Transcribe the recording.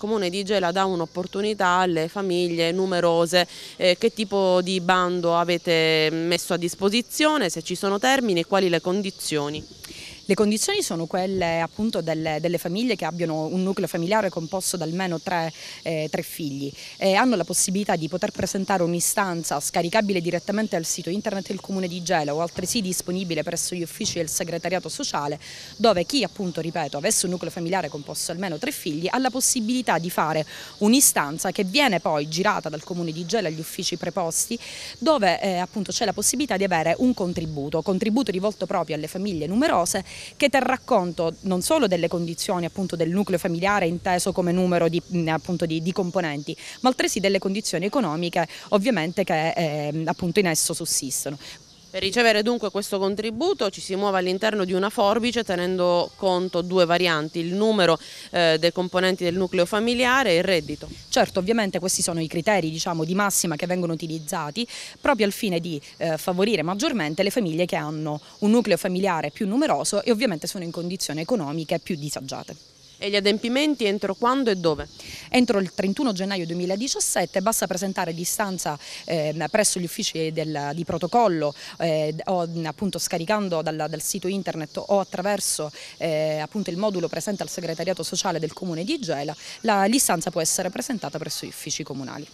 Il Comune di Gela dà un'opportunità alle famiglie numerose, eh, che tipo di bando avete messo a disposizione, se ci sono termini e quali le condizioni? Le condizioni sono quelle appunto delle, delle famiglie che abbiano un nucleo familiare composto da almeno tre, eh, tre figli e eh, hanno la possibilità di poter presentare un'istanza scaricabile direttamente al sito internet del Comune di Gela o altresì disponibile presso gli uffici del segretariato sociale dove chi appunto, ripeto, avesse un nucleo familiare composto da almeno tre figli ha la possibilità di fare un'istanza che viene poi girata dal Comune di Gela agli uffici preposti dove eh, appunto c'è la possibilità di avere un contributo, contributo rivolto proprio alle famiglie numerose che terrà conto non solo delle condizioni appunto del nucleo familiare inteso come numero di, appunto, di, di componenti, ma altresì delle condizioni economiche ovviamente che eh, appunto in esso sussistono. Per ricevere dunque questo contributo ci si muove all'interno di una forbice tenendo conto due varianti, il numero eh, dei componenti del nucleo familiare e il reddito. Certo, ovviamente questi sono i criteri diciamo, di massima che vengono utilizzati proprio al fine di eh, favorire maggiormente le famiglie che hanno un nucleo familiare più numeroso e ovviamente sono in condizioni economiche più disagiate. E gli adempimenti entro quando e dove? Entro il 31 gennaio 2017 basta presentare distanza eh, presso gli uffici del, di protocollo eh, o appunto scaricando dal, dal, sito internet o attraverso eh, appunto il modulo presente al segretariato sociale del comune di Gela, l'istanza può essere presentata presso gli uffici comunali.